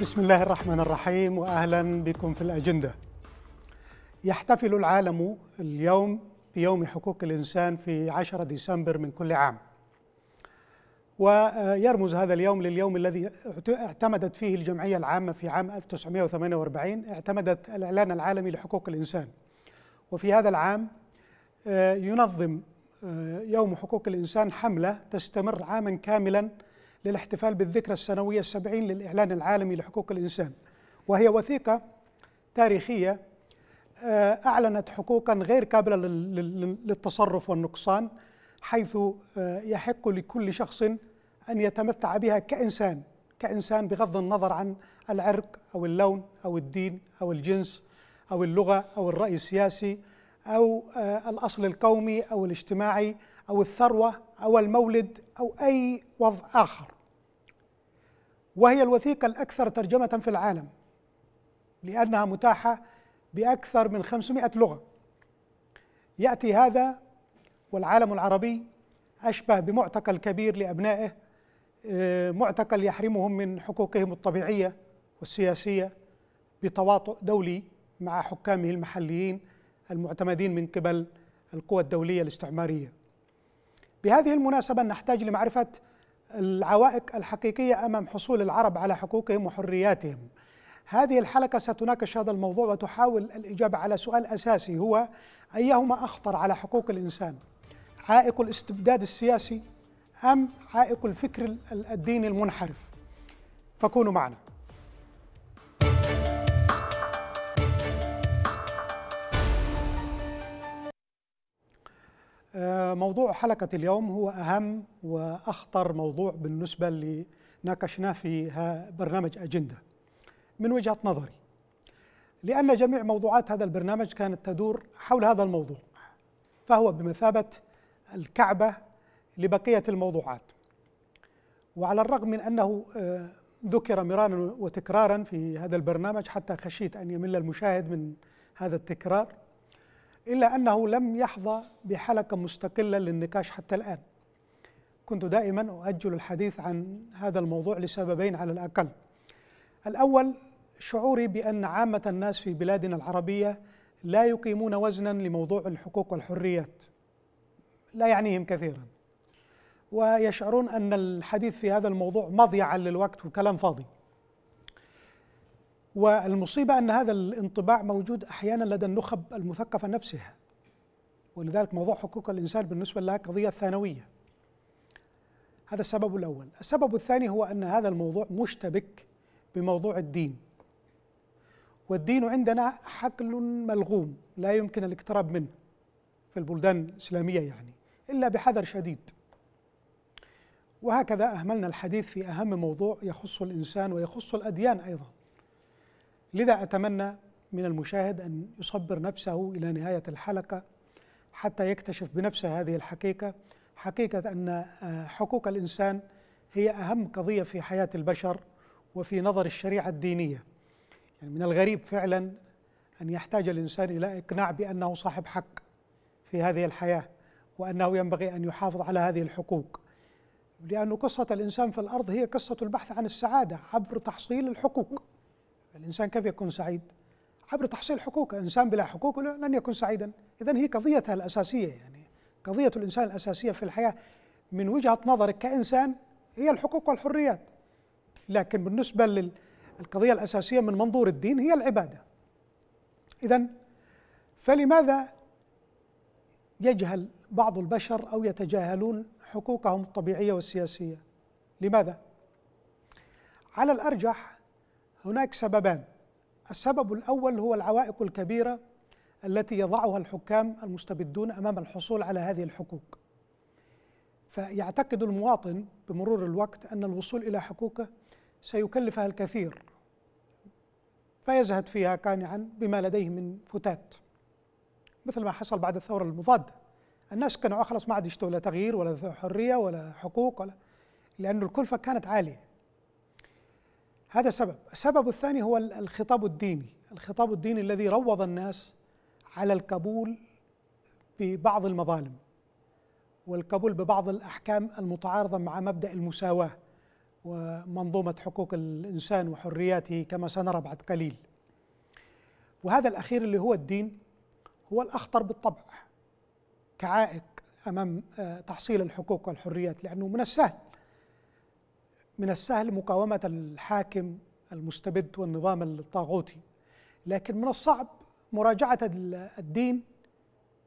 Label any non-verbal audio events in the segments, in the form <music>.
بسم الله الرحمن الرحيم واهلا بكم في الاجنده. يحتفل العالم اليوم بيوم حقوق الانسان في 10 ديسمبر من كل عام. ويرمز هذا اليوم لليوم الذي اعتمدت فيه الجمعيه العامه في عام 1948 اعتمدت الاعلان العالمي لحقوق الانسان. وفي هذا العام آه، ينظم آه، يوم حقوق الانسان حمله تستمر عاما كاملا للاحتفال بالذكرى السنوية السبعين للإعلان العالمي لحقوق الإنسان وهي وثيقة تاريخية آه، أعلنت حقوقا غير قابلة للتصرف والنقصان حيث آه، يحق لكل شخص أن يتمتع بها كإنسان كإنسان بغض النظر عن العرق أو اللون أو الدين أو الجنس أو اللغة أو الرأي السياسي أو آه، الأصل القومي أو الاجتماعي أو الثروة أو المولد أو أي وضع آخر وهي الوثيقة الأكثر ترجمة في العالم لأنها متاحة بأكثر من 500 لغة يأتي هذا والعالم العربي أشبه بمعتقل كبير لأبنائه آه، معتقل يحرمهم من حقوقهم الطبيعية والسياسية بتواطؤ دولي مع حكامه المحليين المعتمدين من قبل القوى الدولية الاستعمارية بهذه المناسبة نحتاج لمعرفة العوائق الحقيقية أمام حصول العرب على حقوقهم وحرياتهم هذه الحلقة ستناقش هذا الموضوع وتحاول الإجابة على سؤال أساسي هو أيهما أخطر على حقوق الإنسان عائق الاستبداد السياسي أم عائق الفكر الديني المنحرف فكونوا معنا آه، موضوع حلقة اليوم هو أهم وأخطر موضوع بالنسبة اللي ناقشناه في برنامج أجندة من وجهة نظري لأن جميع موضوعات هذا البرنامج كانت تدور حول هذا الموضوع فهو بمثابة الكعبة لبقية الموضوعات وعلى الرغم من أنه آه، ذكر مرارا وتكرارا في هذا البرنامج حتى خشيت أن يمل المشاهد من هذا التكرار إلا أنه لم يحظى بحلقة مستقلة للنقاش حتى الآن كنت دائما أؤجل الحديث عن هذا الموضوع لسببين على الأقل الأول شعوري بأن عامة الناس في بلادنا العربية لا يقيمون وزنا لموضوع الحقوق والحريات لا يعنيهم كثيرا ويشعرون أن الحديث في هذا الموضوع مضيعا للوقت وكلام فاضي والمصيبة أن هذا الانطباع موجود أحيانا لدى النخب المثقفة نفسها ولذلك موضوع حقوق الإنسان بالنسبة لها قضية ثانوية هذا السبب الأول السبب الثاني هو أن هذا الموضوع مشتبك بموضوع الدين والدين عندنا حقل ملغوم لا يمكن الاقتراب منه في البلدان الإسلامية يعني إلا بحذر شديد وهكذا أهملنا الحديث في أهم موضوع يخص الإنسان ويخص الأديان أيضاً لذا أتمنى من المشاهد أن يصبر نفسه إلى نهاية الحلقة حتى يكتشف بنفسه هذه الحقيقة حقيقة أن آه، حقوق الإنسان هي أهم قضية في حياة البشر وفي نظر الشريعة الدينية يعني من الغريب فعلا أن يحتاج الإنسان إلى إقناع بأنه صاحب حق في هذه الحياة وأنه ينبغي أن يحافظ على هذه الحقوق لأن قصة الإنسان في الأرض هي قصة البحث عن السعادة عبر تحصيل الحقوق الإنسان كيف يكون سعيد؟ عبر تحصيل حقوقه إنسان بلا حقوق لن يكون سعيدا إذا هي قضيتها الأساسية يعني قضية الإنسان الأساسية في الحياة من وجهة نظرك كإنسان هي الحقوق والحريات لكن بالنسبة للقضية الأساسية من منظور الدين هي العبادة إذا فلماذا يجهل بعض البشر أو يتجاهلون حقوقهم الطبيعية والسياسية لماذا؟ على الأرجح هناك سببان السبب الأول هو العوائق الكبيرة التي يضعها الحكام المستبدون أمام الحصول على هذه الحقوق فيعتقد المواطن بمرور الوقت أن الوصول إلى حقوقه سيكلفها الكثير فيزهد فيها قانعا بما لديه من فتات مثل ما حصل بعد الثورة المضادة الناس كانوا أخلص آه، ما عاد يشتوا لا تغيير ولا حرية ولا حقوق ولا لأن الكلفة كانت عالية هذا سبب السبب الثاني هو الخطاب الديني الخطاب الديني الذي روض الناس على القبول ببعض المظالم والقبول ببعض الأحكام المتعارضة مع مبدأ المساواة ومنظومة حقوق الإنسان وحرياته كما سنرى بعد قليل وهذا الأخير اللي هو الدين هو الأخطر بالطبع كعائق أمام آه، تحصيل الحقوق والحريات لأنه من السهل من السهل مقاومة الحاكم المستبد والنظام الطاغوتي لكن من الصعب مراجعة الدين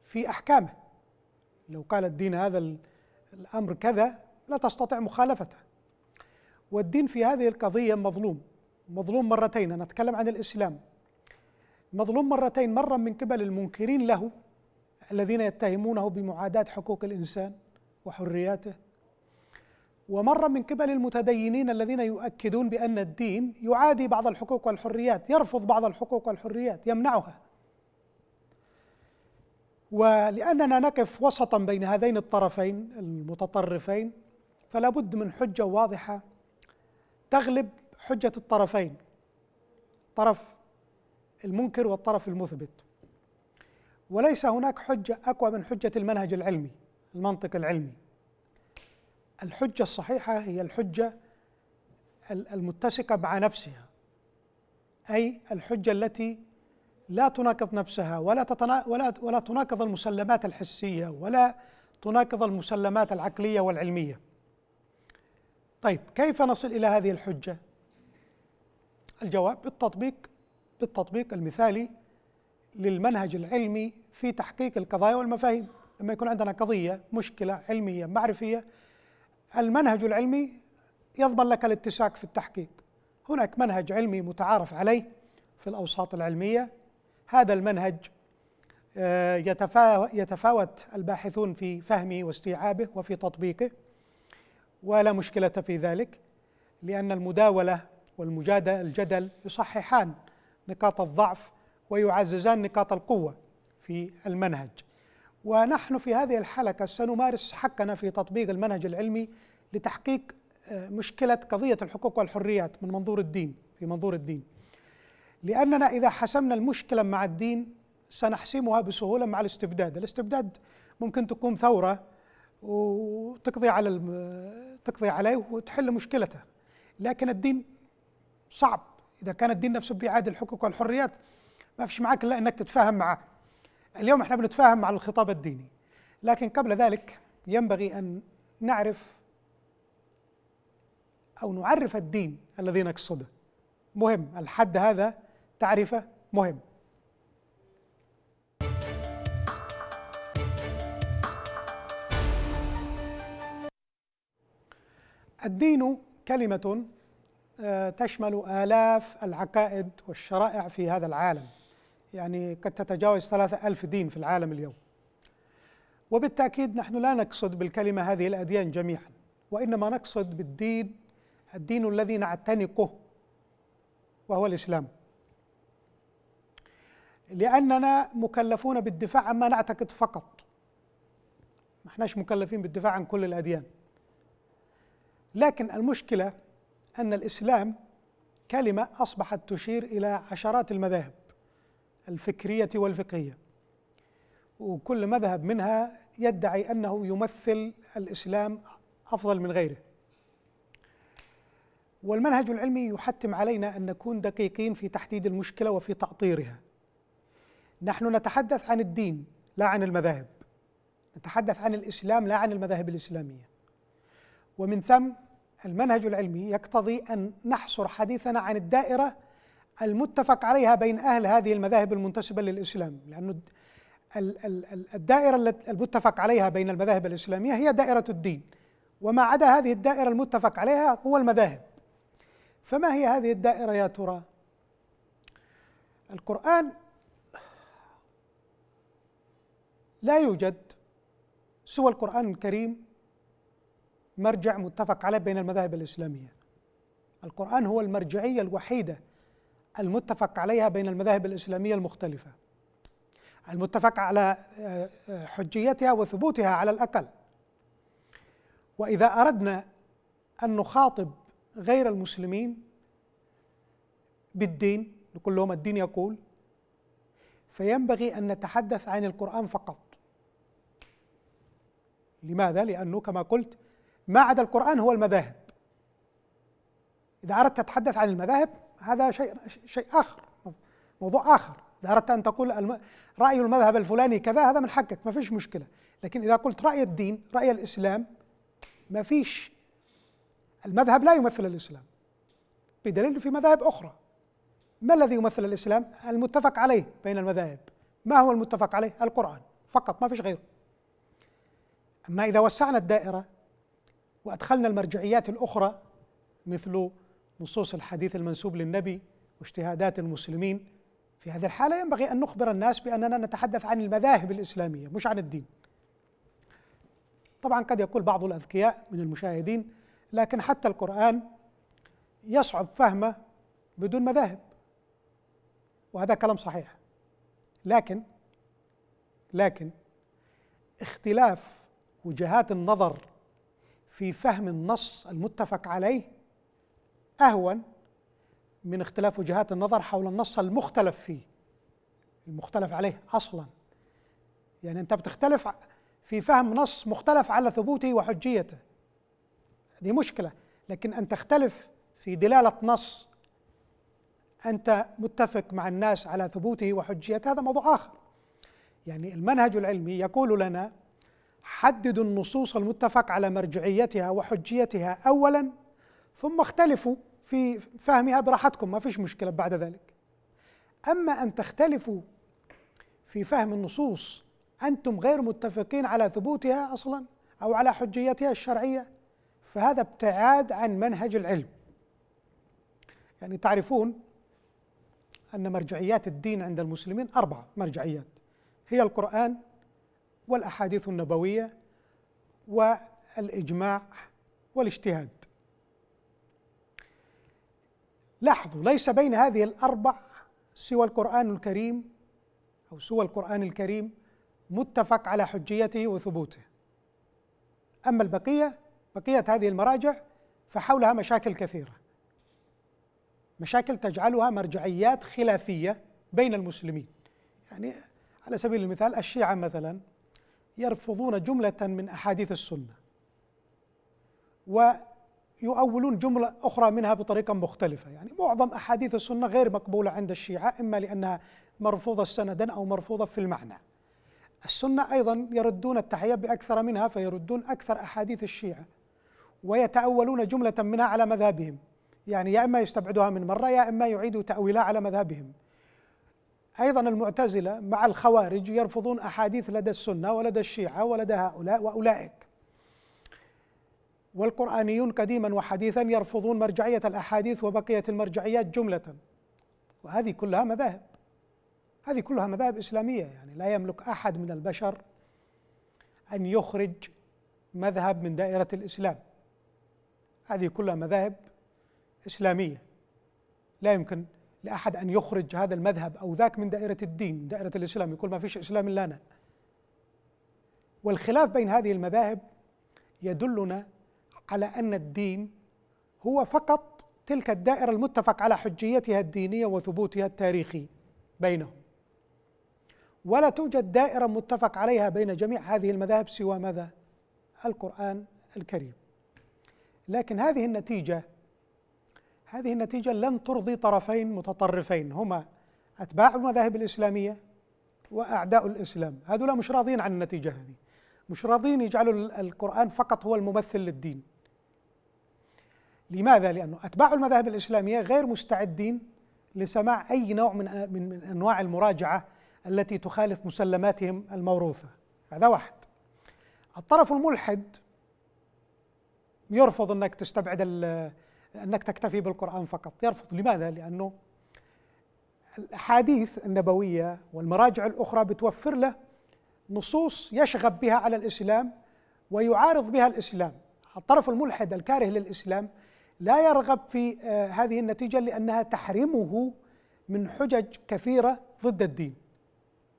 في أحكامه لو قال الدين هذا الأمر كذا لا تستطيع مخالفته والدين في هذه القضية مظلوم مظلوم مرتين أنا أتكلم عن الإسلام مظلوم مرتين مرة من قبل المنكرين له الذين يتهمونه بمعاداة حقوق الإنسان وحرياته ومر من قبل المتدينين الذين يؤكدون بأن الدين يعادي بعض الحقوق والحريات يرفض بعض الحقوق والحريات يمنعها ولأننا نقف وسطا بين هذين الطرفين المتطرفين فلا بد من حجة واضحة تغلب حجة الطرفين الطرف المنكر والطرف المثبت وليس هناك حجة أقوى من حجة المنهج العلمي المنطق العلمي الحجة الصحيحة هي الحجة المتسقة مع نفسها أي الحجة التي لا تناقض نفسها ولا تتنا ولا ولا تناقض المسلمات الحسية ولا تناقض المسلمات العقلية والعلمية. طيب كيف نصل إلى هذه الحجة؟ الجواب بالتطبيق بالتطبيق المثالي للمنهج العلمي في تحقيق القضايا والمفاهيم لما يكون عندنا قضية مشكلة علمية معرفية المنهج العلمي يضمن لك الاتساق في التحقيق هناك منهج علمي متعارف عليه في الأوساط العلمية هذا المنهج آه، يتفاوت الباحثون في فهمه واستيعابه وفي تطبيقه ولا مشكلة في ذلك لأن المداولة والمجادل الجدل يصححان نقاط الضعف ويعززان نقاط القوة في المنهج ونحن في هذه الحلقة سنمارس حقنا في تطبيق المنهج العلمي لتحقيق آه، مشكلة قضية الحقوق والحريات من منظور الدين في منظور الدين لأننا إذا حسمنا المشكلة مع الدين سنحسمها بسهولة مع الاستبداد الاستبداد ممكن تقوم ثورة وتقضي على تقضي عليه وتحل مشكلته لكن الدين صعب إذا كان الدين نفسه بيعادل الحقوق والحريات ما فيش معاك إلا أنك تتفاهم معه اليوم احنا بنتفاهم مع الخطاب الديني لكن قبل ذلك ينبغي ان نعرف او نعرف الدين الذي نقصده مهم الحد هذا تعرفه مهم الدين كلمه آه، تشمل الاف العقائد والشرائع في هذا العالم يعني قد تتجاوز ثلاثة ألف دين في العالم اليوم وبالتأكيد نحن لا نقصد بالكلمة هذه الأديان جميعا وإنما نقصد بالدين الدين الذي نعتنقه وهو الإسلام لأننا مكلفون بالدفاع عما نعتقد فقط ما احناش مكلفين بالدفاع عن كل الأديان لكن المشكلة أن الإسلام كلمة أصبحت تشير إلى عشرات المذاهب الفكرية والفقهية وكل مذهب منها يدعي أنه يمثل الإسلام أفضل من غيره والمنهج العلمي يحتم علينا أن نكون دقيقين في تحديد المشكلة وفي تعطيرها نحن نتحدث عن الدين لا عن المذاهب نتحدث عن الإسلام لا عن المذاهب الإسلامية ومن ثم المنهج العلمي يقتضي أن نحصر حديثنا عن الدائرة المتفق عليها بين أهل هذه المذاهب المنتسبة للإسلام لأن الدائرة المتفق عليها بين المذاهب الإسلامية هي دائرة الدين وما عدا هذه الدائرة المتفق عليها هو المذاهب فما هي هذه الدائرة يا ترى؟ القرآن لا يوجد سوى القرآن الكريم مرجع متفق عليه بين المذاهب الإسلامية القرآن هو المرجعية الوحيدة المتفق عليها بين المذاهب الإسلامية المختلفة المتفق على آه، آه، حجيتها وثبوتها على الأقل وإذا أردنا أن نخاطب غير المسلمين بالدين نقول لهم الدين يقول فينبغي أن نتحدث عن القرآن فقط لماذا؟ لأنه كما قلت ما عدا القرآن هو المذاهب إذا أردت تتحدث عن المذاهب هذا شيء شيء اخر موضوع اخر اذا اردت ان تقول الم... راي المذهب الفلاني كذا هذا من حقك ما فيش مشكله لكن اذا قلت راي الدين راي الاسلام ما فيش المذهب لا يمثل الاسلام بدليل في مذاهب اخرى ما الذي يمثل الاسلام المتفق عليه بين المذاهب ما هو المتفق عليه القران فقط ما فيش غيره اما اذا وسعنا الدائره وادخلنا المرجعيات الاخرى مثل نصوص الحديث المنسوب للنبي واجتهادات المسلمين في هذه الحالة ينبغي أن نخبر الناس بأننا نتحدث عن المذاهب الإسلامية مش عن الدين طبعا قد يقول بعض الأذكياء من المشاهدين لكن حتى القرآن يصعب فهمه بدون مذاهب وهذا كلام صحيح لكن لكن اختلاف وجهات النظر في فهم النص المتفق عليه أهون من اختلاف وجهات النظر حول النص المختلف فيه المختلف عليه أصلا يعني أنت بتختلف في فهم نص مختلف على ثبوته وحجيته هذه مشكلة لكن أن تختلف في دلالة نص أنت متفق مع الناس على ثبوته وحجيته هذا موضوع آخر يعني المنهج العلمي يقول لنا حددوا النصوص المتفق على مرجعيتها وحجيتها أولا ثم اختلفوا في فهمها براحتكم ما فيش مشكلة بعد ذلك أما أن تختلفوا في فهم النصوص أنتم غير متفقين على ثبوتها أصلا أو على حجيتها الشرعية فهذا ابتعاد عن منهج العلم يعني تعرفون أن مرجعيات الدين عند المسلمين أربعة مرجعيات هي القرآن والأحاديث النبوية والإجماع والاجتهاد لاحظوا ليس بين هذه الأربع سوى القرآن الكريم أو سوى القرآن الكريم متفق على حجيته وثبوته أما البقية بقية هذه المراجع فحولها مشاكل كثيرة مشاكل تجعلها مرجعيات خلافية بين المسلمين يعني على سبيل المثال الشيعة مثلا يرفضون جملة من أحاديث السنة يؤولون جملة أخرى منها بطريقة مختلفة يعني معظم أحاديث السنة غير مقبولة عند الشيعة إما لأنها مرفوضة سندا أو مرفوضة في المعنى السنة أيضا يردون التحية بأكثر منها فيردون أكثر أحاديث الشيعة ويتأولون جملة منها على مذهبهم يعني يا إما يستبعدها من مرة يا إما يعيدوا تأويلها على مذهبهم أيضا المعتزلة مع الخوارج يرفضون أحاديث لدى السنة ولدى الشيعة ولدى هؤلاء وأولئك والقرآنيون قديما وحديثا يرفضون مرجعية الأحاديث وبقية المرجعيات جملة وهذه كلها مذاهب هذه كلها مذاهب إسلامية يعني لا يملك أحد من البشر أن يخرج مذهب من دائرة الإسلام هذه كلها مذاهب إسلامية لا يمكن لأحد أن يخرج هذا المذهب أو ذاك من دائرة الدين دائرة الإسلام يقول ما فيش إسلام إلا أنا والخلاف بين هذه المذاهب يدلنا على أن الدين هو فقط تلك الدائرة المتفق على حجيتها الدينية وثبوتها التاريخي بينهم ولا توجد دائرة متفق عليها بين جميع هذه المذاهب سوى ماذا؟ القرآن الكريم لكن هذه النتيجة هذه النتيجة لن ترضي طرفين متطرفين هما أتباع المذاهب الإسلامية وأعداء الإسلام هذولا مش راضين عن النتيجة هذه مش راضين يجعلوا القرآن فقط هو الممثل للدين لماذا؟ لأنه أتباع المذاهب الإسلامية غير مستعدين لسماع أي نوع من من أنواع المراجعة التي تخالف مسلماتهم الموروثة هذا واحد الطرف الملحد يرفض أنك تستبعد أنك تكتفي بالقرآن فقط يرفض لماذا؟ لأنه الأحاديث النبوية والمراجع الأخرى بتوفر له نصوص يشغب بها على الإسلام ويعارض بها الإسلام الطرف الملحد الكاره للإسلام لا يرغب في آه، هذه النتيجه لانها تحرمه من حجج كثيره ضد الدين.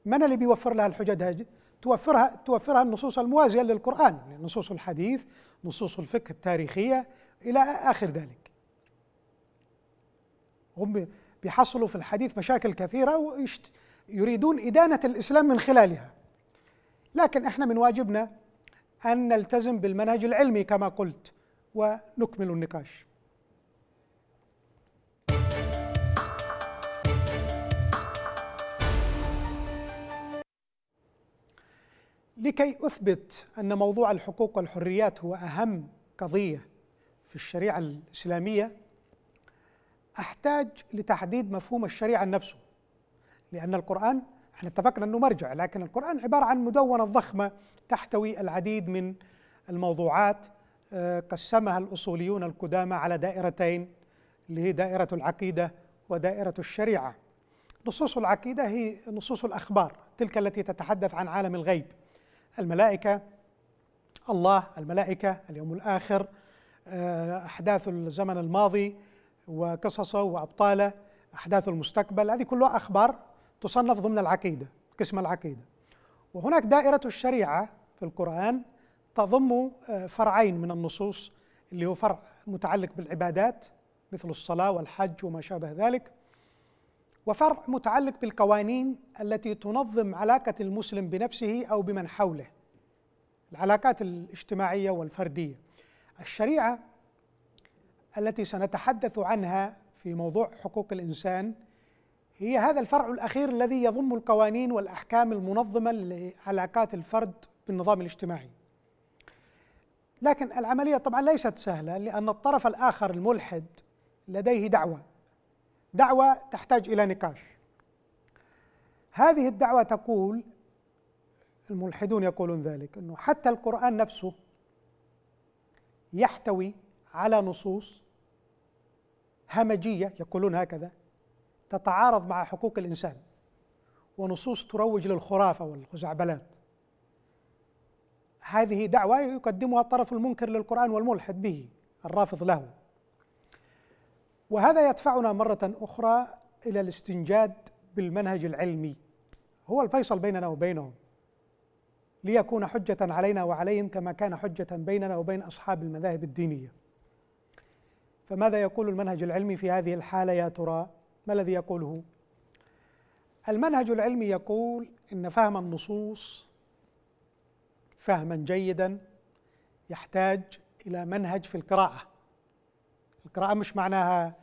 من اللي بيوفر لها الحجج هذه؟ توفرها توفرها النصوص الموازيه للقران، نصوص الحديث، نصوص الفقه التاريخيه الى اخر ذلك. هم بيحصلوا في الحديث مشاكل كثيره ويريدون ادانه الاسلام من خلالها. لكن احنا من واجبنا ان نلتزم بالمنهج العلمي كما قلت ونكمل النقاش لكي أثبت أن موضوع الحقوق والحريات هو أهم قضية في الشريعة الإسلامية أحتاج لتحديد مفهوم الشريعة نفسه لأن القرآن احنا اتفقنا أنه مرجع لكن القرآن عبارة عن مدونة ضخمة تحتوي العديد من الموضوعات آه، قسمها الأصوليون القدامى على دائرتين اللي هي دائرة العقيدة ودائرة الشريعة نصوص العقيدة هي نصوص الأخبار تلك التي تتحدث عن عالم الغيب الملائكة الله الملائكة اليوم الآخر آه، أحداث الزمن الماضي وقصصه وأبطاله أحداث المستقبل هذه كلها أخبار تصنف ضمن العقيدة قسم العقيدة وهناك دائرة الشريعة في القرآن تضم آه، فرعين من النصوص اللي هو فرع متعلق بالعبادات مثل الصلاة والحج وما شابه ذلك وفرع متعلق بالقوانين التي تنظم علاقة المسلم بنفسه أو بمن حوله العلاقات الاجتماعية والفردية الشريعة التي سنتحدث عنها في موضوع حقوق الإنسان هي هذا الفرع الأخير الذي يضم القوانين والأحكام المنظمة لعلاقات الفرد بالنظام الاجتماعي لكن العملية طبعا ليست سهلة لأن الطرف الآخر الملحد لديه دعوة دعوة تحتاج إلى نقاش هذه الدعوة تقول الملحدون يقولون ذلك أنه حتى القرآن نفسه يحتوي على نصوص همجية يقولون هكذا تتعارض مع حقوق الإنسان ونصوص تروج للخرافة والخزعبلات هذه دعوة يقدمها الطرف المنكر للقرآن والملحد به الرافض له وهذا يدفعنا مرة أخرى إلى الاستنجاد بالمنهج العلمي هو الفيصل بيننا وبينهم ليكون حجة علينا وعليهم كما كان حجة بيننا وبين أصحاب المذاهب الدينية فماذا يقول المنهج العلمي في هذه الحالة يا ترى ما الذي يقوله المنهج العلمي يقول إن فهم النصوص فهما جيدا يحتاج إلى منهج في القراءة القراءة مش معناها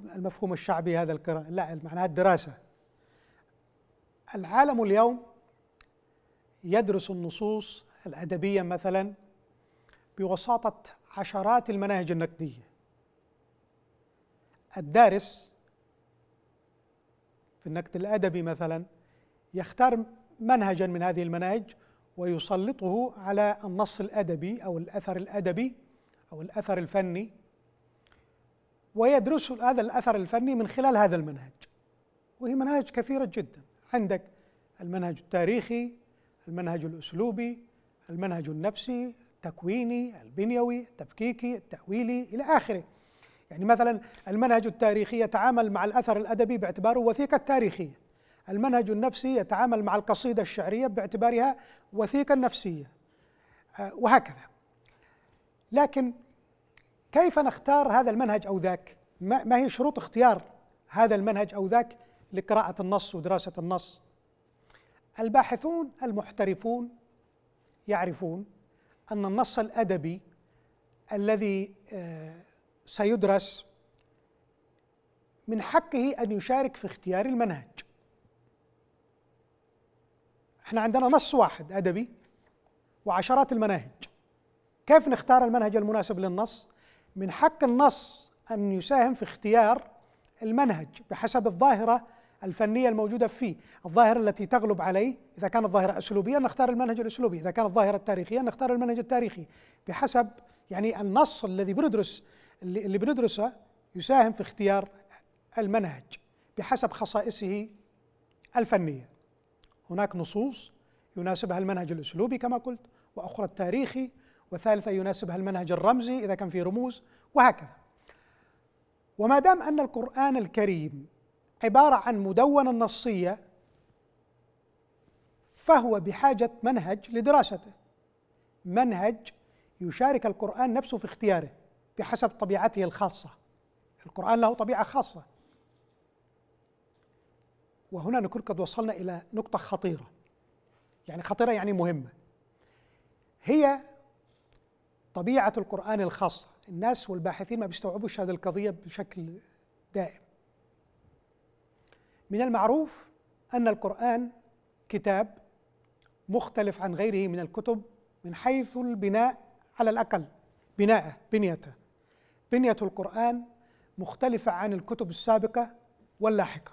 المفهوم الشعبي هذا القراءة لا معناها الدراسة العالم اليوم يدرس النصوص الأدبية مثلا بوساطة عشرات المناهج النقدية الدارس في النقد الأدبي مثلا يختار منهجا من هذه المناهج ويسلطه على النص الأدبي أو الأثر الأدبي أو الأثر الفني ويدرس هذا الأثر الفني من خلال هذا المنهج وهي مناهج كثيرة جدا عندك المنهج التاريخي المنهج الأسلوبي المنهج النفسي التكويني البنيوي التفكيكي التأويلي إلى آخره يعني مثلا المنهج التاريخي يتعامل مع الأثر الأدبي باعتباره وثيقة تاريخية المنهج النفسي يتعامل مع القصيدة الشعرية باعتبارها وثيقة نفسية آه، وهكذا لكن كيف نختار هذا المنهج أو ذاك ما هي شروط اختيار هذا المنهج أو ذاك لقراءة النص ودراسة النص الباحثون المحترفون يعرفون أن النص الأدبي الذي آه، سيدرس من حقه أن يشارك في اختيار المنهج احنا عندنا نص واحد أدبي وعشرات المناهج كيف نختار المنهج المناسب للنص من حق النص أن يساهم في اختيار المنهج بحسب الظاهرة الفنية الموجودة فيه الظاهرة التي تغلب عليه إذا كانت الظاهره أسلوبية نختار المنهج الأسلوبي إذا كانت الظاهره التاريخيه نختار المنهج التاريخي بحسب يعني النص الذي بندرس اللي بندرسه يساهم في اختيار المنهج بحسب خصائصه الفنية هناك نصوص يناسبها المنهج الأسلوبي كما قلت وأخرى التاريخي والثالثة يناسبها المنهج الرمزي إذا كان في رموز وهكذا وما دام أن القرآن الكريم عبارة عن مدونة نصية فهو بحاجة منهج لدراسته منهج يشارك القرآن نفسه في اختياره بحسب طبيعته الخاصة القرآن له طبيعة خاصة وهنا نكون قد وصلنا إلى نقطة خطيرة يعني خطيرة يعني مهمة هي طبيعه القران الخاصه الناس والباحثين ما بيستوعبوش هذه القضيه بشكل دائم من المعروف ان القران كتاب مختلف عن غيره من الكتب من حيث البناء على الاقل بناءه بنيته بنيه القران مختلفه عن الكتب السابقه واللاحقه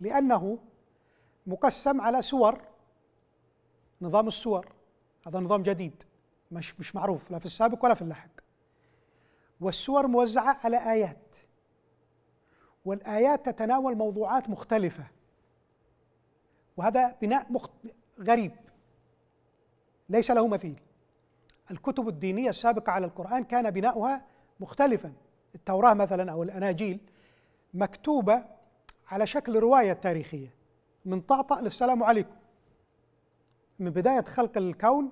لانه مقسم على سور نظام السور هذا نظام جديد مش مش معروف لا في السابق ولا في اللاحق والسور موزعة على آيات والآيات تتناول موضوعات مختلفة وهذا بناء مخت... غريب ليس له مثيل الكتب الدينية السابقة على القرآن كان بناؤها مختلفا التوراة مثلا أو الأناجيل مكتوبة على شكل رواية تاريخية من طأطأ للسلام عليكم من بداية خلق الكون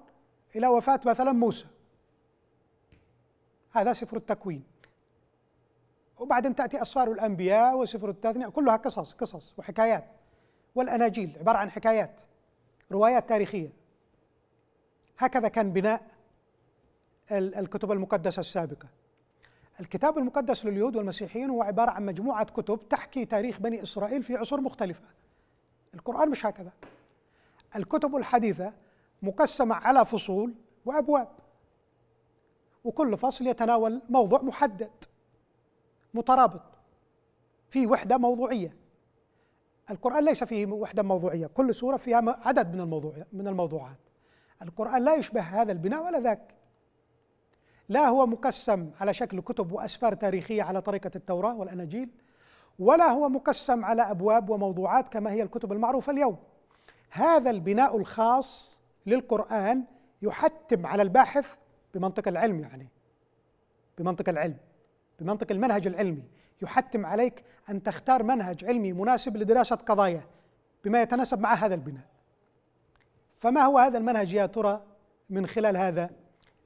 إلى وفاة مثلا موسى هذا سفر التكوين وبعدين تأتي أسفار الأنبياء وسفر التثنية كلها قصص قصص وحكايات والأناجيل عبارة عن حكايات روايات تاريخية هكذا كان بناء الكتب المقدسة السابقة الكتاب المقدس لليهود والمسيحيين هو عبارة عن مجموعة كتب تحكي تاريخ بني إسرائيل في عصور مختلفة القرآن مش هكذا الكتب الحديثة مقسمة على فصول وأبواب وكل فصل يتناول موضوع محدد مترابط في وحدة موضوعية القرآن ليس فيه وحدة موضوعية كل سورة فيها عدد من الموضوع من الموضوعات القرآن لا يشبه هذا البناء ولا ذاك لا هو مقسم على شكل كتب وأسفار تاريخية على طريقة التوراة والأناجيل ولا هو مقسم على أبواب وموضوعات كما هي الكتب المعروفة اليوم هذا البناء الخاص للقرآن يحتم على الباحث بمنطق العلم يعني بمنطق العلم بمنطق المنهج العلمي يحتم عليك أن تختار منهج علمي مناسب لدراسة قضايا بما يتناسب مع هذا البناء فما هو هذا المنهج يا ترى من خلال هذا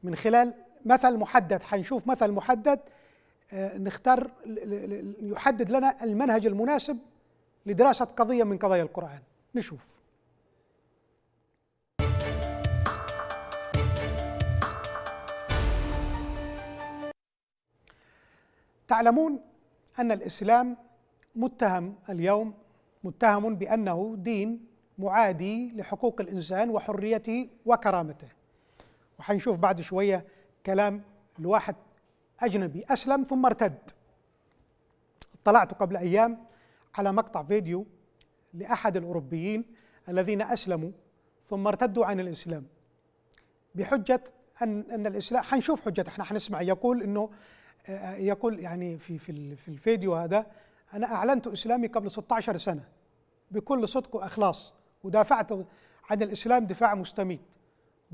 من خلال مثل محدد حنشوف مثل محدد آه، نختار يحدد لنا المنهج المناسب لدراسة قضية من قضايا القرآن نشوف تعلمون ان الاسلام متهم اليوم متهم بانه دين معادي لحقوق الانسان وحريته وكرامته. وحنشوف بعد شويه كلام لواحد اجنبي اسلم ثم ارتد. اطلعت قبل ايام على مقطع فيديو لاحد الاوروبيين الذين اسلموا ثم ارتدوا عن الاسلام. بحجه ان ان الاسلام حنشوف حجه احنا حنسمع يقول انه يقول يعني في في في الفيديو هذا انا اعلنت اسلامي قبل 16 سنه بكل صدق واخلاص ودافعت عن الاسلام دفاع مستميت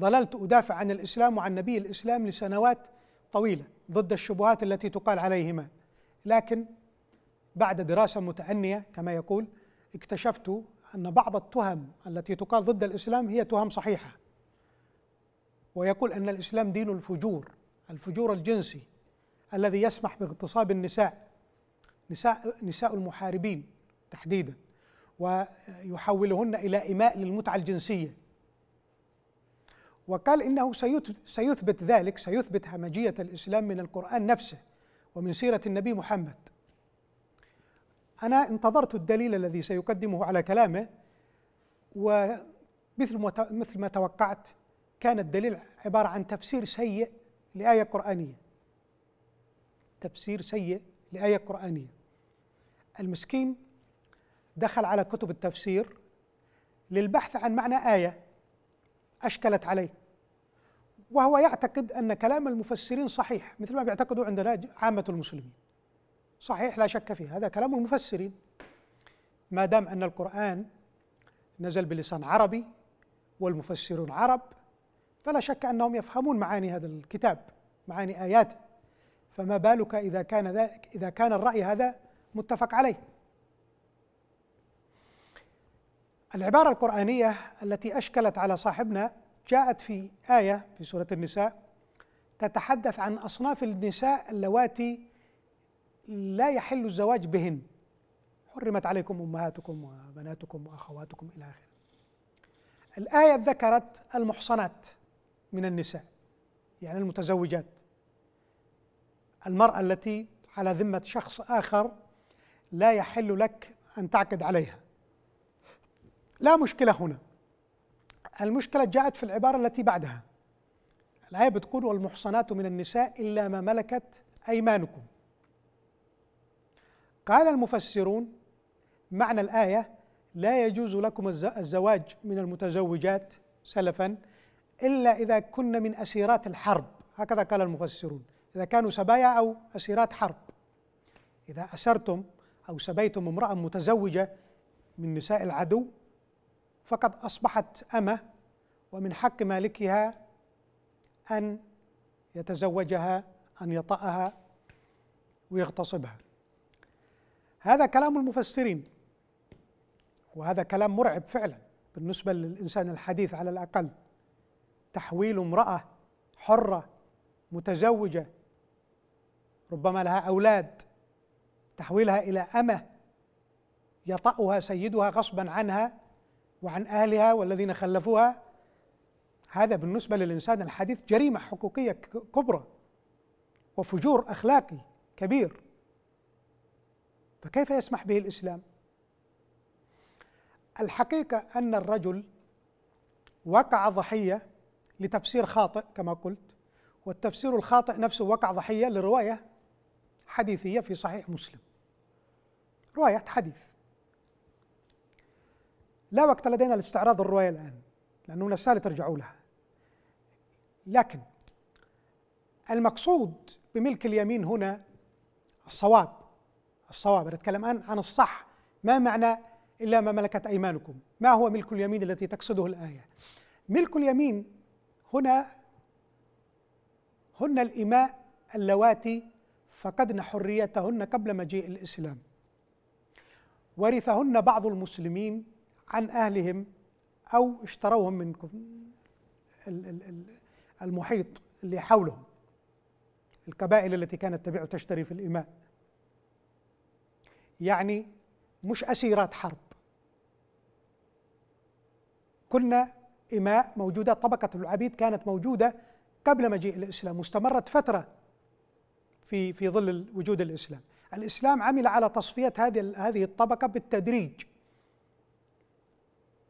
ظللت ادافع عن الاسلام وعن نبي الاسلام لسنوات طويله ضد الشبهات التي تقال عليهما لكن بعد دراسه متانيه كما يقول اكتشفت ان بعض التهم التي تقال ضد الاسلام هي تهم صحيحه ويقول ان الاسلام دين الفجور الفجور الجنسي الذي يسمح باغتصاب النساء نساء نساء المحاربين تحديدا ويحولهن الى اماء للمتعه الجنسيه وقال انه سيثبت ذلك سيثبت همجيه الاسلام من القران نفسه ومن سيره النبي محمد انا انتظرت الدليل الذي سيقدمه على كلامه ومثل مثل ما توقعت كان الدليل عباره عن تفسير سيء لايه قرانيه تفسير سيء لآية قرآنية المسكين دخل على كتب التفسير للبحث عن معنى آية أشكلت عليه وهو يعتقد أن كلام المفسرين صحيح مثل ما بيعتقدوا عندنا عامة المسلمين صحيح لا شك فيه هذا كلام المفسرين ما دام أن القرآن نزل بلسان عربي والمفسرون عرب فلا شك أنهم يفهمون معاني هذا الكتاب معاني آياته فما بالك إذا كان ذلك إذا كان الرأي هذا متفق عليه العبارة القرآنية التي أشكلت على صاحبنا جاءت في آية في سورة النساء تتحدث عن أصناف النساء اللواتي لا يحل الزواج بهن حرمت عليكم أمهاتكم وبناتكم وأخواتكم إلى آخره الآية ذكرت المحصنات من النساء يعني المتزوجات المرأة التي على ذمة شخص آخر لا يحل لك أن تعقد عليها لا مشكلة هنا المشكلة جاءت في العبارة التي بعدها الآية بتقول والمحصنات من النساء إلا ما ملكت أيمانكم قال المفسرون معنى الآية لا يجوز لكم الزواج من المتزوجات سلفا إلا إذا كن من أسيرات الحرب هكذا قال المفسرون إذا كانوا سبايا أو أسيرات حرب إذا أسرتم أو سبيتم امرأة متزوجة من نساء العدو فقد أصبحت أمة ومن حق مالكها أن يتزوجها أن يطأها ويغتصبها هذا كلام المفسرين وهذا كلام مرعب فعلا بالنسبة للإنسان الحديث على الأقل تحويل امرأة حرة متزوجة ربما لها أولاد تحويلها إلى أمة يطأها سيدها غصبا عنها وعن أهلها والذين خلفوها هذا بالنسبة للإنسان الحديث جريمة حقوقية كبرى وفجور أخلاقي كبير فكيف يسمح به الإسلام؟ الحقيقة أن الرجل وقع ضحية لتفسير خاطئ كما قلت والتفسير الخاطئ نفسه وقع ضحية لرواية حديثية في صحيح مسلم رواية حديث لا وقت لدينا لاستعراض الرواية الآن لأنه من السهل ترجعوا لها لكن المقصود بملك اليمين هنا الصواب الصواب أنا أتكلم الآن عن الصح ما معنى إلا ما ملكت أيمانكم ما هو ملك اليمين التي تقصده الآية ملك اليمين هنا هن الإماء اللواتي فقدن حريتهن قبل مجيء الإسلام ورثهن بعض المسلمين عن أهلهم أو اشتروهم من المحيط اللي حولهم القبائل التي كانت تبيع وتشتري في الإماء يعني مش أسيرات حرب كنا إماء موجودة طبقة العبيد كانت موجودة قبل مجيء الإسلام واستمرت فترة في في ظل وجود الاسلام. الاسلام عمل على تصفيه هذه هذه الطبقه بالتدريج.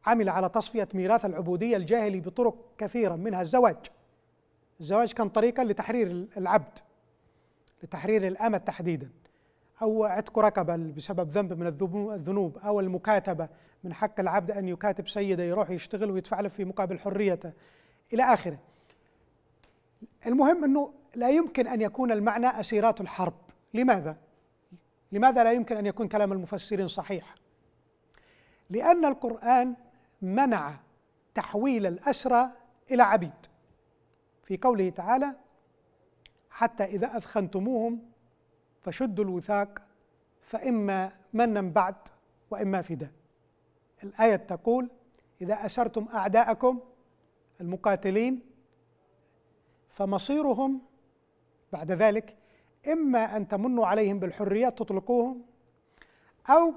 عمل على تصفيه ميراث العبوديه الجاهلي بطرق كثيره منها الزواج. الزواج كان طريقه لتحرير العبد لتحرير الامه تحديدا. او عتق رقبه بسبب ذنب من الذنوب او المكاتبه من حق العبد ان يكاتب سيده يروح يشتغل ويدفع له في مقابل حريته الى اخره. المهم أنه لا يمكن أن يكون المعنى أسيرات الحرب لماذا؟ لماذا لا يمكن أن يكون كلام المفسرين صحيح؟ لأن القرآن منع تحويل الأسرى إلى عبيد في قوله تعالى حتى إذا أثخنتموهم فشدوا الوثاق فإما منا بعد وإما فداء الآية تقول إذا أسرتم أعداءكم المقاتلين فمصيرهم بعد ذلك إما أن تمنوا عليهم بالحرية تطلقوهم أو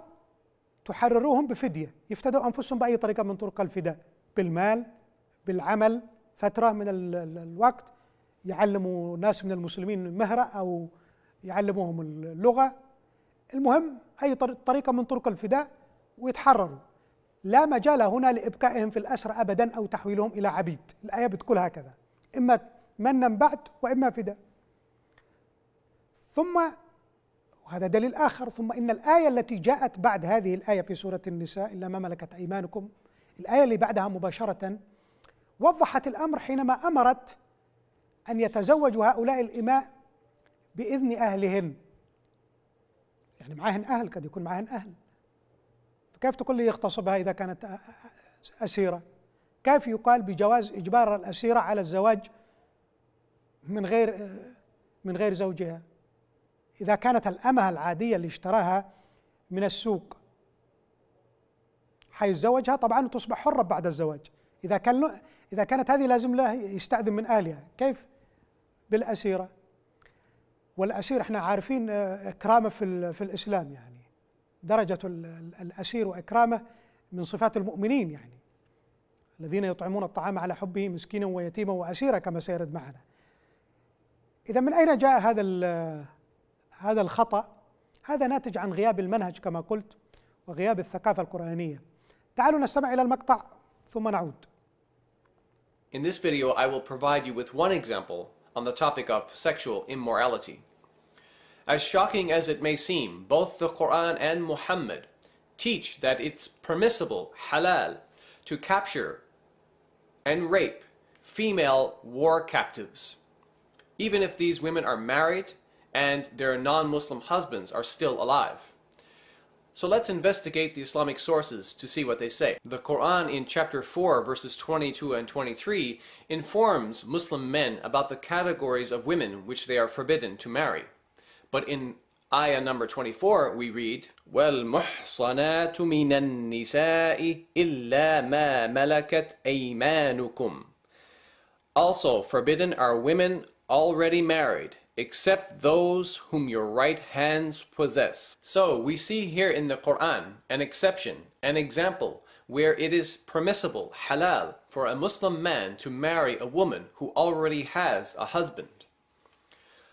تحرروهم بفدية يفتدوا أنفسهم بأي طريقة من طرق الفداء بالمال بالعمل فترة من الوقت يعلموا ناس من المسلمين مهرة أو يعلموهم اللغة المهم أي طريقة من طرق الفداء ويتحرروا لا مجال هنا لإبقائهم في الأسر أبدا أو تحويلهم إلى عبيد الآية بتقول هكذا إما منا بعد واما فداء ثم وهذا دليل اخر ثم ان الايه التي جاءت بعد هذه الايه في سوره النساء الا ما ملكت ايمانكم الايه اللي بعدها مباشره وضحت الامر حينما امرت ان يتزوج هؤلاء الاماء باذن اهلهن يعني معاهن اهل قد يكون معاهن اهل فكيف تقول لي يغتصبها اذا كانت اسيره كيف يقال بجواز اجبار الاسيره على الزواج من غير من غير زوجها إذا كانت الأمة العادية اللي اشتراها من السوق حيتزوجها طبعا تصبح حرة بعد الزواج إذا كان إذا كانت هذه لازم له يستأذن من أهلها كيف بالأسيرة والأسير احنا عارفين آه، إكرامه في في الإسلام يعني درجة الأسير وإكرامه من صفات المؤمنين يعني الذين يطعمون الطعام على حبه مسكينا ويتيما وأسيرا كما سيرد معنا إذا من أين جاء هذا هذا الخطأ؟ هذا ناتج عن غياب المنهج كما قلت وغياب الثقافة القرآنية. تعالوا نستمع إلى المقطع ثم نعود. In this video, I will provide you with one example on the topic of sexual immorality. As shocking as it may seem, both the Quran and Muhammad teach that it's permissible, halal, to capture and rape female war captives. even if these women are married and their non-Muslim husbands are still alive. So let's investigate the Islamic sources to see what they say. The Quran in chapter 4 verses 22 and 23 informs Muslim men about the categories of women which they are forbidden to marry. But in ayah number 24 we read, وَالْمُحْصَنَاتُ مِنَ النِّسَاءِ إِلَّا مَا مَلَكَتْ أَيْمَانُكُمْ Also forbidden are women already married, except those whom your right hands possess. So we see here in the Quran an exception, an example, where it is permissible, halal, for a Muslim man to marry a woman who already has a husband.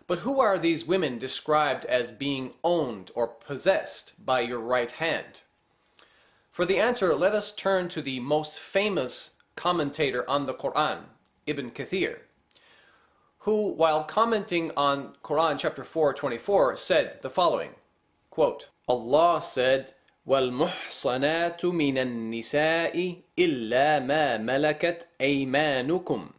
But who are these women described as being owned or possessed by your right hand? For the answer, let us turn to the most famous commentator on the Quran, Ibn Kathir who, while commenting on Quran chapter 4, 24, said the following, quote, Allah said, وَالْمُحْصَنَاتُ مِنَ النِّسَاءِ إِلَّا مَا مَلَكَتْ أَيْمَانُكُمْ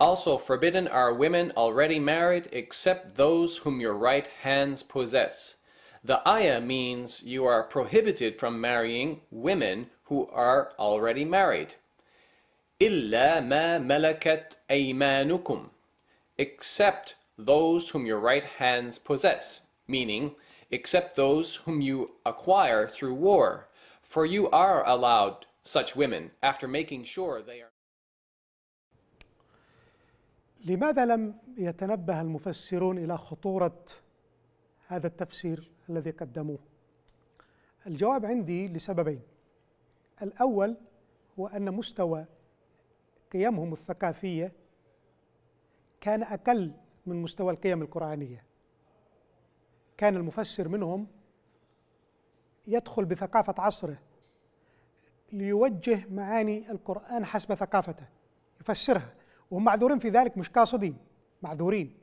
Also forbidden are women already married except those whom your right hands possess. The ayah means you are prohibited from marrying women who are already married. إِلَّا مَا مَلَكَتْ أَيْمَانُكُمْ except those whom your right hands possess, meaning, except those whom you acquire through war, for you are allowed such women after making sure they are. لماذا لم يتنبه المفسرون الى خطوره هذا التفسير الذي قدموه؟ الجواب عندي لسببين. الاول هو ان مستوى قيمهم الثقافيه كان أقل من مستوى القيم القرآنية كان المفسر منهم يدخل بثقافة عصره ليوجه معاني القرآن حسب ثقافته يفسرها وهم معذورين في ذلك مش قاصدين معذورين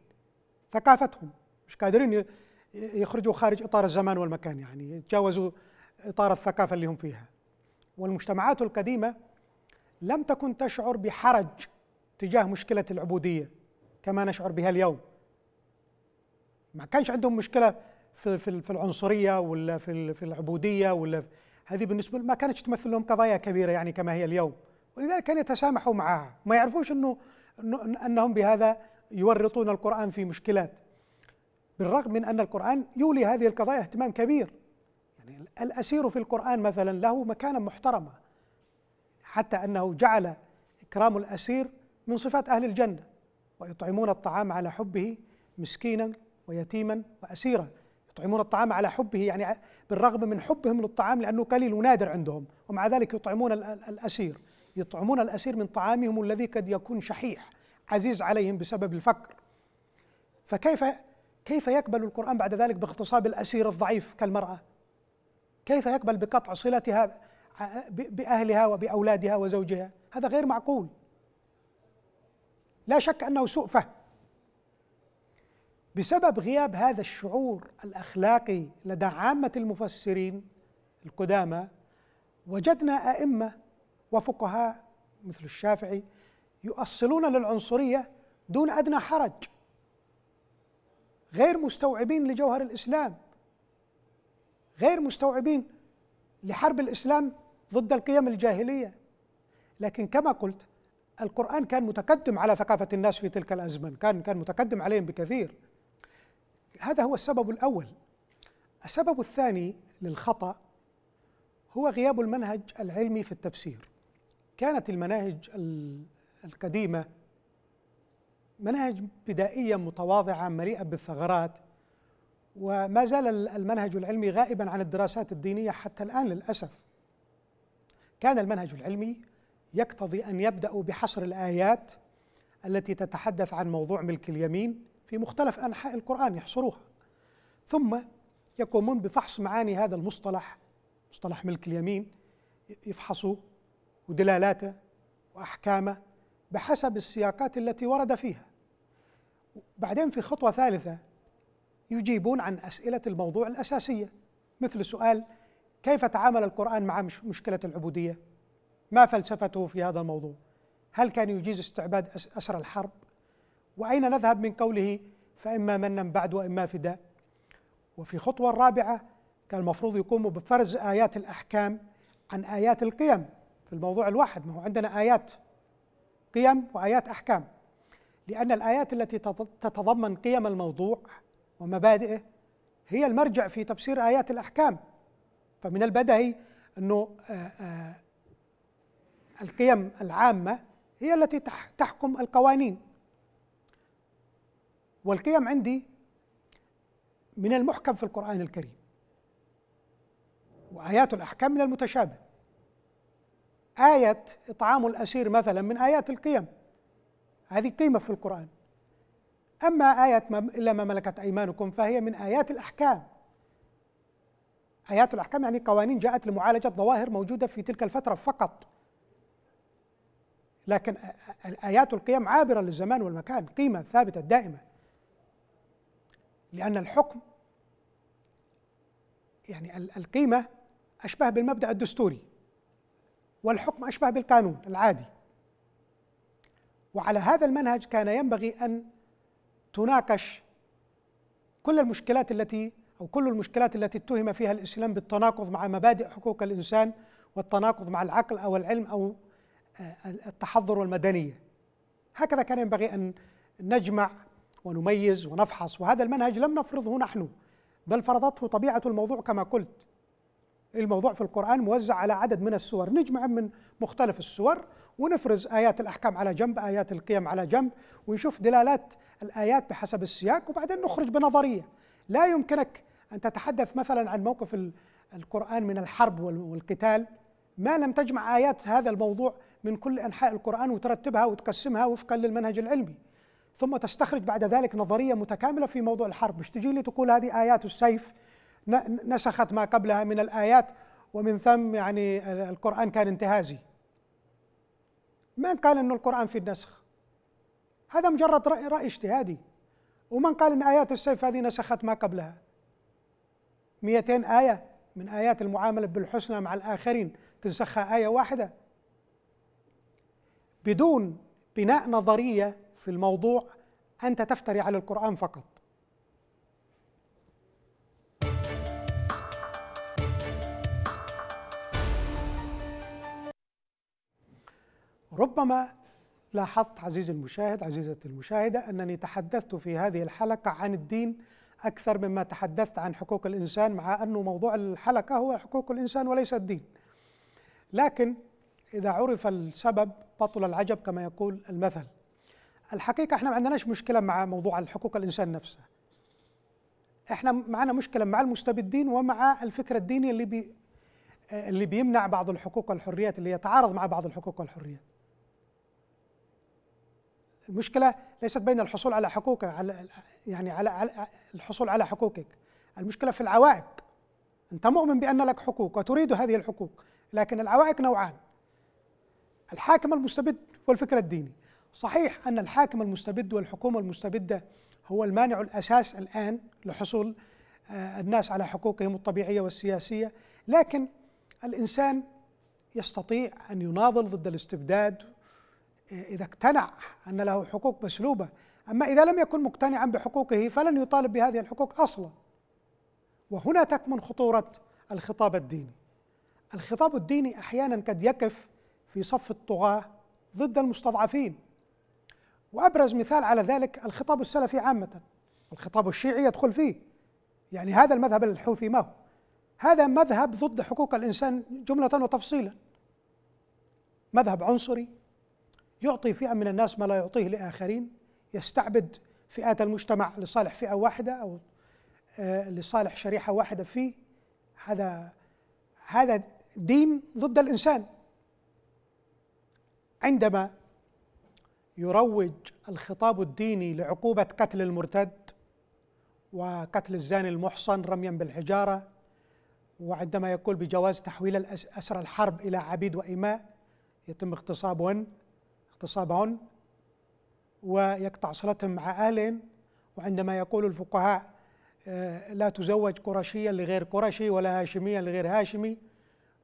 ثقافتهم مش قادرين يخرجوا خارج إطار الزمان والمكان يعني يتجاوزوا إطار الثقافة اللي هم فيها والمجتمعات القديمة لم تكن تشعر بحرج تجاه مشكلة العبودية كما نشعر بها اليوم ما كانش عندهم مشكله في في في العنصريه ولا في في العبوديه ولا هذه بالنسبه ما كانتش تمثل لهم قضايا كبيره يعني كما هي اليوم ولذلك كانوا يتسامحوا معها ما يعرفوش انه انهم بهذا يورطون القران في مشكلات بالرغم من ان القران يولي هذه القضايا اهتمام كبير يعني الاسير في القران مثلا له مكانه محترمه حتى انه جعل اكرام الاسير من صفات اهل الجنه ويطعمون الطعام على حبه مسكينا ويتيما واسيرا يطعمون الطعام على حبه يعني بالرغم من حبهم للطعام لانه قليل ونادر عندهم ومع ذلك يطعمون الاسير يطعمون الاسير من طعامهم الذي قد يكون شحيح عزيز عليهم بسبب الفقر فكيف كيف يقبل القرآن بعد ذلك باغتصاب الأسير الضعيف كالمرأة؟ كيف يقبل بقطع صلتها بأهلها وبأولادها وزوجها؟ هذا غير معقول لا شك انه سوء فهم بسبب غياب هذا الشعور الاخلاقي لدى عامه المفسرين القدامى وجدنا ائمه وفقهاء مثل الشافعي يؤصلون للعنصريه دون ادنى حرج غير مستوعبين لجوهر الاسلام غير مستوعبين لحرب الاسلام ضد القيم الجاهليه لكن كما قلت القرآن كان متقدم على ثقافة الناس في تلك الأزمن كان كان متقدم عليهم بكثير هذا هو السبب الأول السبب الثاني للخطأ هو غياب المنهج العلمي في التفسير كانت المناهج القديمة مناهج بدائية متواضعة مليئة بالثغرات وما زال المنهج العلمي غائبا عن الدراسات الدينية حتى الآن للأسف كان المنهج العلمي يقتضي ان يبداوا بحصر الايات التي تتحدث عن موضوع ملك اليمين في مختلف انحاء القران يحصروها ثم يقومون بفحص معاني هذا المصطلح مصطلح ملك اليمين يفحصوا ودلالاته واحكامه بحسب السياقات التي ورد فيها بعدين في خطوه ثالثه يجيبون عن اسئله الموضوع الاساسيه مثل سؤال كيف تعامل القران مع مشكله العبوديه ما فلسفته في هذا الموضوع هل كان يجيز استعباد أسر الحرب وأين نذهب من قوله فإما منا بعد وإما فداء وفي الخطوة الرابعة كان المفروض يقوموا بفرز آيات الأحكام عن آيات القيم في الموضوع الواحد ما هو عندنا آيات قيم وآيات أحكام لأن الآيات التي تتضمن قيم الموضوع ومبادئه هي المرجع في تفسير آيات الأحكام فمن البدهي أنه آآ آه، آآ آه، القيم العامة هي التي تحكم القوانين والقيم عندي من المحكم في القرآن الكريم وآيات الأحكام من المتشابه آية إطعام الأسير مثلا من آيات القيم هذه قيمة في القرآن أما آية ما إلا ما ملكت أيمانكم فهي من آيات الأحكام آيات الأحكام يعني قوانين جاءت لمعالجة ظواهر موجودة في تلك الفترة فقط لكن آيات القيم عابرة للزمان والمكان قيمة ثابتة دائمة لأن الحكم يعني القيمة أشبه بالمبدأ الدستوري والحكم أشبه بالقانون العادي وعلى هذا المنهج كان ينبغي أن تناقش كل المشكلات التي أو كل المشكلات التي اتهم فيها الإسلام بالتناقض مع مبادئ حقوق الإنسان والتناقض مع العقل أو العلم أو التحضر والمدنية هكذا كان ينبغي أن نجمع ونميز ونفحص وهذا المنهج لم نفرضه نحن بل فرضته طبيعة الموضوع كما قلت الموضوع في القرآن موزع على عدد من السور نجمع من مختلف السور ونفرز آيات الأحكام على جنب آيات القيم على جنب ونشوف دلالات الآيات بحسب السياق وبعدين نخرج بنظرية لا يمكنك أن تتحدث مثلا عن موقف القرآن من الحرب والقتال ما لم تجمع آيات هذا الموضوع من كل أنحاء القرآن وترتبها وتقسمها وفقا للمنهج العلمي ثم تستخرج بعد ذلك نظرية متكاملة في موضوع الحرب مش تجي لي تقول هذه آيات السيف نسخت ما قبلها من الآيات ومن ثم يعني القرآن كان انتهازي من قال أن القرآن في النسخ هذا مجرد رأي, رأي اجتهادي ومن قال أن آيات السيف هذه نسخت ما قبلها 200 آية من آيات المعاملة بالحسنى مع الآخرين تنسخها آية واحدة بدون بناء نظريه في الموضوع انت تفتري على القران فقط ربما لاحظت عزيزي المشاهد عزيزة المشاهدة أنني تحدثت في هذه الحلقة عن الدين أكثر مما تحدثت عن حقوق الإنسان مع أنه موضوع الحلقة هو حقوق الإنسان وليس الدين لكن إذا عرف السبب بطل العجب كما يقول المثل الحقيقة احنا ما عندناش مشكلة مع موضوع حقوق الإنسان نفسه احنا معنا مشكلة مع المستبدين ومع الفكر الديني اللي بي اللي بيمنع بعض الحقوق والحريات اللي يتعارض مع بعض الحقوق والحريات المشكلة ليست بين الحصول على حقوقك على يعني على الحصول على حقوقك المشكلة في العوائق أنت مؤمن بأن لك حقوق وتريد هذه الحقوق لكن العوائق نوعان الحاكم المستبد والفكر الديني صحيح أن الحاكم المستبد والحكومة المستبدة هو المانع الأساس الآن لحصول آه، الناس على حقوقهم الطبيعية والسياسية لكن الإنسان يستطيع أن يناضل ضد الاستبداد آه، إذا اقتنع أن له حقوق مسلوبة أما إذا لم يكن مقتنعا بحقوقه فلن يطالب بهذه الحقوق أصلا وهنا تكمن خطورة الخطاب الديني الخطاب الديني أحيانا قد يقف في صف الطغاة ضد المستضعفين وأبرز مثال على ذلك الخطاب السلفي عامة الخطاب الشيعي يدخل فيه يعني هذا المذهب الحوثي ما هو هذا مذهب ضد حقوق الإنسان جملة وتفصيلا مذهب عنصري يعطي فئة من الناس ما لا يعطيه لآخرين يستعبد فئات المجتمع لصالح فئة واحدة أو آه، لصالح شريحة واحدة فيه هذا هذا دين ضد الإنسان عندما يروج الخطاب الديني لعقوبة قتل المرتد وقتل الزاني المحصن رميا بالحجارة وعندما يقول بجواز تحويل أسر الحرب إلى عبيد وإماء يتم اغتصابهن اغتصابهن ويقطع صلتهم مع أهلهن وعندما يقول الفقهاء آه، لا تزوج قرشيا لغير قرشي ولا هاشميا لغير هاشمي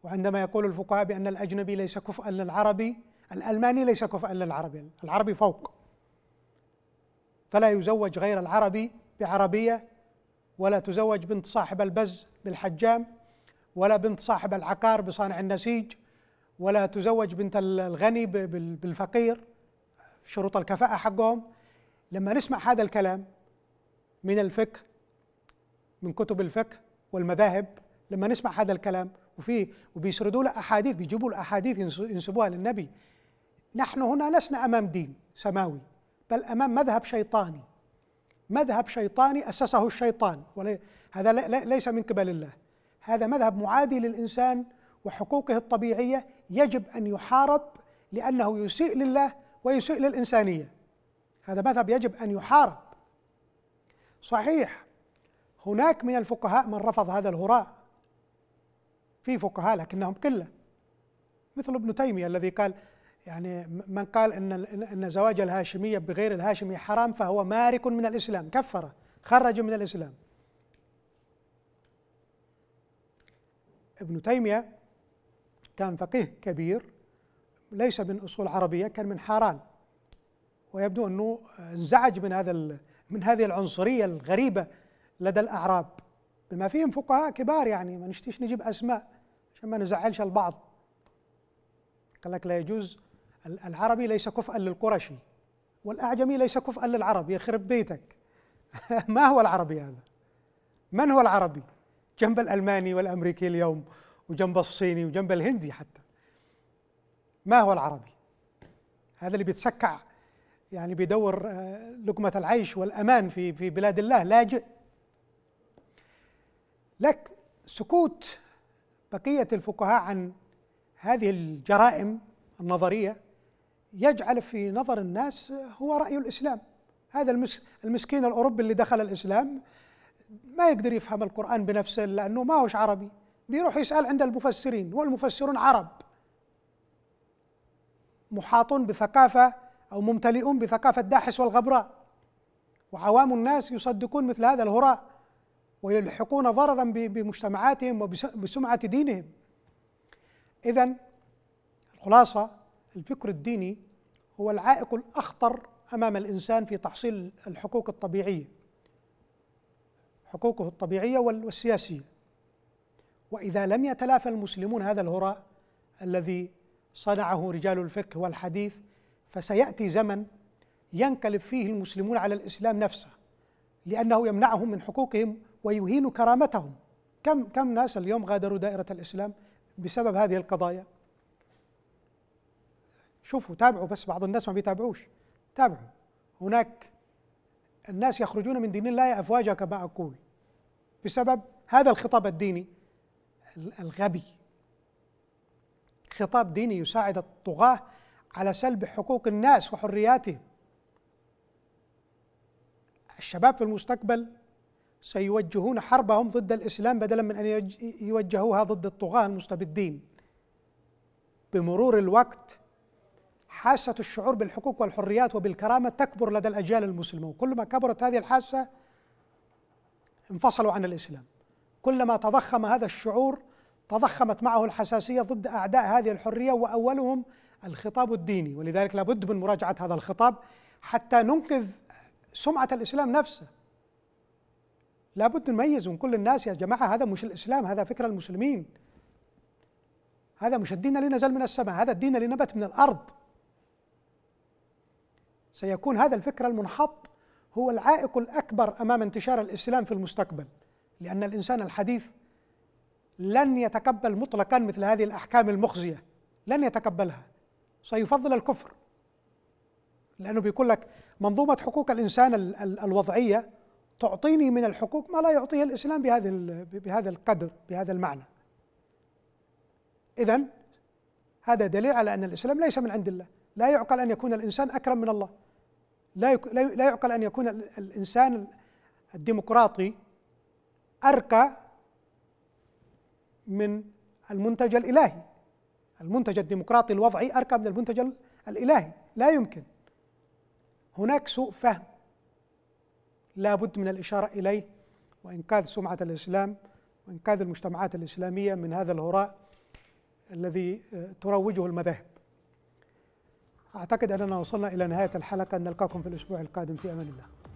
وعندما يقول الفقهاء بأن الأجنبي ليس كفءا للعربي الألماني ليس كفءا للعربي العربي فوق فلا يزوج غير العربي بعربية ولا تزوج بنت صاحب البز بالحجام ولا بنت صاحب العقار بصانع النسيج ولا تزوج بنت الغني بالفقير شروط الكفاءة حقهم لما نسمع هذا الكلام من الفقه من كتب الفقه والمذاهب لما نسمع هذا الكلام وفي وبيسردوا له احاديث بيجيبوا له احاديث ينسبوها للنبي نحن هنا لسنا امام دين سماوي بل امام مذهب شيطاني مذهب شيطاني اسسه الشيطان هذا ليس من قبل الله هذا مذهب معادي للانسان وحقوقه الطبيعيه يجب ان يحارب لانه يسيء لله ويسيء للانسانيه هذا مذهب يجب ان يحارب صحيح هناك من الفقهاء من رفض هذا الهراء في فقهاء لكنهم قله مثل ابن تيميه الذي قال يعني من قال ان ان زواج الهاشميه بغير الهاشمي حرام فهو مارك من الاسلام كفر خرج من الاسلام ابن تيميه كان فقيه كبير ليس من اصول عربيه كان من حاران ويبدو انه انزعج من هذا من هذه العنصريه الغريبه لدى الاعراب بما فيهم فقهاء كبار يعني ما نشتيش نجيب اسماء عشان ما نزعلش البعض قال لك لا يجوز العربي ليس كفءا للقرشي والأعجمي ليس كفءا للعرب يخرب بيتك <laughs> ما هو العربي هذا؟ من هو العربي؟ جنب الألماني والأمريكي اليوم وجنب الصيني وجنب الهندي حتى ما هو العربي؟ هذا اللي بيتسكع يعني بيدور آه، لقمة العيش والأمان في في بلاد الله لاجئ لك سكوت بقية الفقهاء عن هذه الجرائم النظرية يجعل في نظر الناس هو رأي الإسلام هذا المسكين الأوروبي اللي دخل الإسلام ما يقدر يفهم القرآن بنفسه لأنه ما هوش عربي بيروح يسأل عند المفسرين والمفسرون عرب محاطون بثقافة أو ممتلئون بثقافة داحس والغبراء وعوام الناس يصدقون مثل هذا الهراء ويلحقون ضررا بمجتمعاتهم وبسمعة دينهم إذا الخلاصة الفكر الديني هو العائق الاخطر امام الانسان في تحصيل الحقوق الطبيعيه حقوقه الطبيعيه والسياسيه واذا لم يتلافى المسلمون هذا الهراء الذي صنعه رجال الفقه والحديث فسياتي زمن ينقلب فيه المسلمون على الاسلام نفسه لانه يمنعهم من حقوقهم ويهين كرامتهم كم كم ناس اليوم غادروا دائره الاسلام بسبب هذه القضايا شوفوا تابعوا بس بعض الناس ما بيتابعوش تابعوا هناك الناس يخرجون من دين الله افواجا كما اقول بسبب هذا الخطاب الديني الغبي خطاب ديني يساعد الطغاه على سلب حقوق الناس وحرياتهم الشباب في المستقبل سيوجهون حربهم ضد الاسلام بدلا من ان يوجهوها ضد الطغاه المستبدين بمرور الوقت حاسة الشعور بالحقوق والحريات وبالكرامة تكبر لدى الأجيال المسلمة وكل ما كبرت هذه الحاسة انفصلوا عن الإسلام كلما تضخم هذا الشعور تضخمت معه الحساسية ضد أعداء هذه الحرية وأولهم الخطاب الديني ولذلك لابد من مراجعة هذا الخطاب حتى ننقذ سمعة الإسلام نفسه لابد نميز ونقول للناس يا جماعة هذا مش الإسلام هذا فكر المسلمين هذا مش الدين اللي نزل من السماء هذا الدين اللي نبت من الأرض سيكون هذا الفكر المنحط هو العائق الأكبر أمام انتشار الإسلام في المستقبل لأن الإنسان الحديث لن يتقبل مطلقا مثل هذه الأحكام المخزية لن يتقبلها سيفضل الكفر لأنه بيقول لك منظومة حقوق الإنسان الوضعية تعطيني من الحقوق ما لا يعطيه الإسلام بهذه بهذا القدر بهذا المعنى إذا هذا دليل على أن الإسلام ليس من عند الله لا يعقل أن يكون الإنسان أكرم من الله لا لا يعقل أن يكون الإنسان الديمقراطي أرقى من المنتج الإلهي المنتج الديمقراطي الوضعي أرقى من المنتج الإلهي لا يمكن هناك سوء فهم لا بد من الإشارة إليه وإنقاذ سمعة الإسلام وإنقاذ المجتمعات الإسلامية من هذا الهراء الذي آه، تروجه المذاهب أعتقد أننا وصلنا إلى نهاية الحلقة نلقاكم في الأسبوع القادم في أمان الله